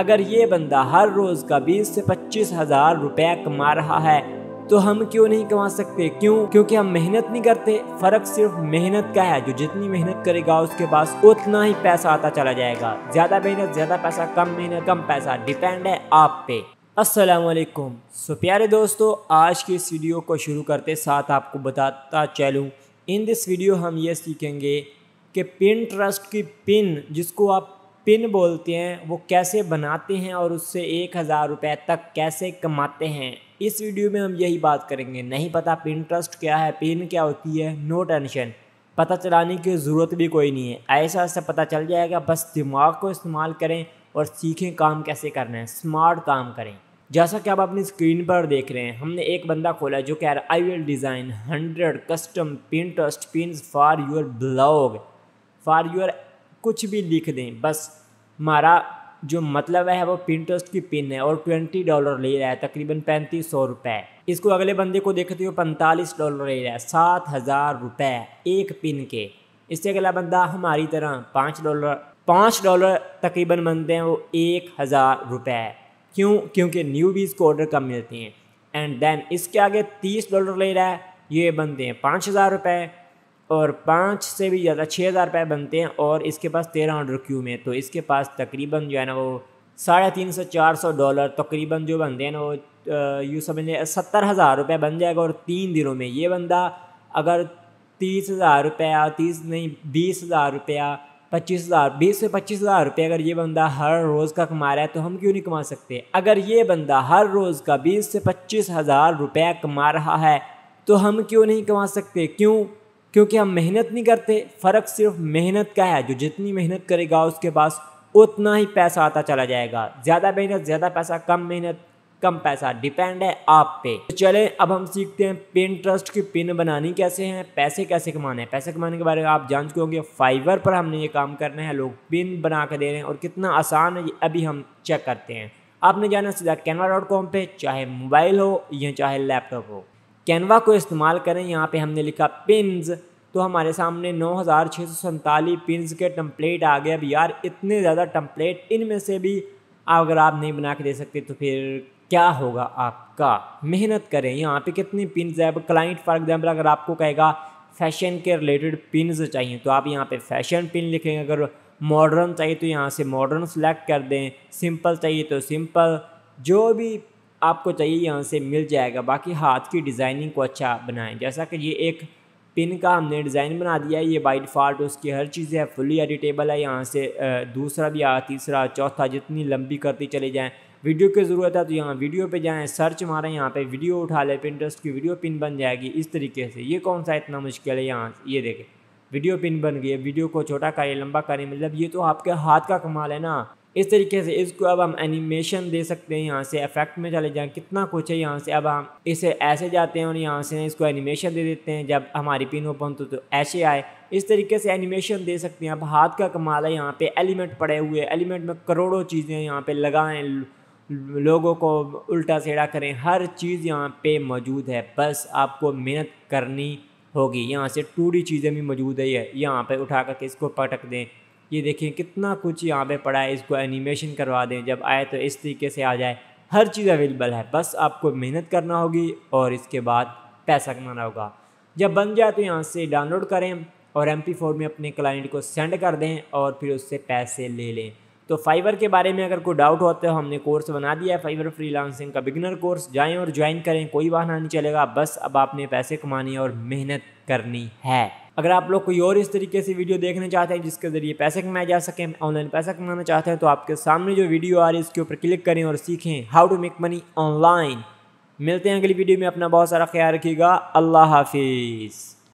अगर ये बंदा हर रोज़ का 20 से पच्चीस हज़ार रुपया कमा रहा है तो हम क्यों नहीं कमा सकते क्यों क्योंकि हम मेहनत नहीं करते फ़र्क सिर्फ मेहनत का है जो जितनी मेहनत करेगा उसके पास उतना ही पैसा आता चला जाएगा ज़्यादा मेहनत ज़्यादा पैसा कम मेहनत कम पैसा डिपेंड है आप पे असलकुम सो प्यारे दोस्तों आज की इस वीडियो को शुरू करते साथ आपको बताता चलूँ इन दिस वीडियो हम ये सीखेंगे कि पिन ट्रस्ट की पिन जिसको आप पिन बोलते हैं वो कैसे बनाते हैं और उससे एक हज़ार रुपये तक कैसे कमाते हैं इस वीडियो में हम यही बात करेंगे नहीं पता पिन ट्रस्ट क्या है पिन क्या होती है नो टेंशन पता चलाने की ज़रूरत भी कोई नहीं है ऐसा ऐसा पता चल जाएगा बस दिमाग को इस्तेमाल करें और सीखें काम कैसे करना है स्मार्ट काम करें जैसा कि आप अपनी स्क्रीन पर देख रहे हैं हमने एक बंदा खोला जो कह रहा है I will design hundred custom Pinterest pin for your blog for your कुछ भी लिख दें बस हमारा जो मतलब है वो पिंटरेस्ट की पिन है और ट्वेंटी डॉलर ले रहा है तकरीबन पैंतीस सौ रुपये इसको अगले बंदे को देखते हुए पैंतालीस डॉलर ले रहा है सात हज़ार रुपये एक पिन के इससे अगला बंदा हमारी तरह पाँच डॉलर पाँच डॉलर तकरीबन बनते हैं वो एक हज़ार रुपये क्यों क्योंकि न्यू बीज को ऑर्डर कम मिलते हैं एंड देन इसके आगे तीस डॉलर ले रहा है ये बनते हैं पाँच हज़ार रुपये और पाँच से भी ज़्यादा छः हज़ार रुपये बनते हैं और इसके पास तेरह हंड्रेड क्यू में तो इसके पास तकरीबन जो है ना वो साढ़े तीन सौ चार सौ डॉलर तकरीबन जो बनते हैं ना वो यूँ समझ लें सत्तर हज़ार रुपये बन जाएगा और तीन दिनों में ये बंदा अगर तीस हज़ार रुपया तीस नहीं बीस हज़ार रुपया पच्चीस हज़ार बीस से पच्चीस हज़ार रुपये अगर ये बंदा हर रोज़ का कमा रहा है तो हम क्यों नहीं कमा सकते अगर ये बंदा हर रोज़ का बीस से पच्चीस हज़ार रुपया कमा रहा है तो हम क्यों नहीं कमा सकते क्यों क्योंकि हम मेहनत नहीं करते फ़र्क सिर्फ मेहनत का है जो जितनी मेहनत करेगा उसके पास उतना ही पैसा आता चला जाएगा ज़्यादा मेहनत ज़्यादा पैसा कम मेहनत कम पैसा डिपेंड है आप पे तो चले अब हम सीखते हैं पिन ट्रस्ट की पिन बनानी कैसे है पैसे कैसे कमाने हैं पैसे कमाने के बारे में आप जान चुके होंगे फाइवर पर हमने ये काम करना है लोग पिन बना के दे रहे हैं और कितना आसान है ये अभी हम चेक करते हैं आपने जाना सीधा कैनवा डॉट कॉम पर चाहे मोबाइल हो या चाहे लैपटॉप हो कैनवा को इस्तेमाल करें यहाँ पे हमने लिखा पिनज तो हमारे सामने नौ हज़ार छः सौ सैंतालीस पिनज के टम्पलेट आ गए अब यार इतने ज़्यादा टम्पलेट इनमें से भी अगर आप नहीं बना के दे सकते तो फिर क्या होगा आपका मेहनत करें यहाँ पे कितनी पिनज है अब क्लाइंट फॉर एग्जाम्पल अगर आपको कहेगा फैशन के रिलेटेड पिनज चाहिए तो आप यहाँ पे फैशन पिन लिखेंगे अगर मॉडर्न चाहिए तो यहाँ से मॉडर्न सेलेक्ट कर दें सिंपल चाहिए तो सिंपल जो भी आपको चाहिए यहाँ से मिल जाएगा बाकी हाथ की डिज़ाइनिंग को अच्छा बनाएं जैसा कि ये एक पिन का हमने डिज़ाइन बना दिया है ये बाई डिफ़ॉल्ट उसकी हर चीज़ है फुली एडिटेबल है यहाँ से दूसरा भी आ तीसरा चौथा जितनी लंबी करती चले जाएँ वीडियो की ज़रूरत है तो यहाँ वीडियो पे जाएँ सर्च मारें यहाँ पे वीडियो उठा लें पिंटरेस्ट की वीडियो पिन बन जाएगी इस तरीके से ये कौन सा इतना मुश्किल है यहाँ ये देखें वीडियो पिन बन गई है वीडियो को छोटा करें लंबा करें मतलब ये तो आपके हाथ का कमाल है ना इस तरीके से इसको अब हम एनिमेशन दे सकते हैं यहाँ से इफेक्ट में चले जाएँ कितना कुछ है यहाँ से अब हम इसे ऐसे जाते हैं और यहाँ से इसको एनिमेशन दे देते हैं जब हमारी पिन ओपन तो, तो, ऐसे आए इस तरीके से एनिमेशन दे सकते हैं अब हाथ का कमाल है यहाँ पे एलिमेंट पड़े हुए एलिमेंट में करोड़ों चीज़ें यहाँ पर लगाएँ लोगों को उल्टा सेड़ा करें हर चीज़ यहाँ पर मौजूद है बस आपको मेहनत करनी होगी यहाँ से टूटी चीज़ें भी मौजूद है यहाँ पर उठा करके इसको पटक दें ये देखें कितना कुछ यहाँ पे पड़ा है इसको एनिमेशन करवा दें जब आए तो इस तरीके से आ जाए हर चीज़ अवेलेबल है बस आपको मेहनत करना होगी और इसके बाद पैसा कमाना होगा जब बन जाए तो यहाँ से डाउनलोड करें और एम में अपने क्लाइंट को सेंड कर दें और फिर उससे पैसे ले लें तो फाइवर के बारे में अगर कोई डाउट होता है हमने कोर्स बना दिया है फाइवर फ्रीलांसिंग का बिगनर कोर्स जाएं और ज्वाइन करें कोई बहाना नहीं चलेगा बस अब आपने पैसे कमाने और मेहनत करनी है अगर आप लोग कोई और इस तरीके से वीडियो देखना चाहते हैं जिसके ज़रिए पैसे कमाए जा सकें ऑनलाइन पैसा कमाना चाहते हैं तो आपके सामने जो वीडियो आ रही है इसके ऊपर क्लिक करें और सीखें how to make money online मिलते हैं अगली वीडियो में अपना बहुत सारा ख्याल रखिएगा अल्लाह हाफिज़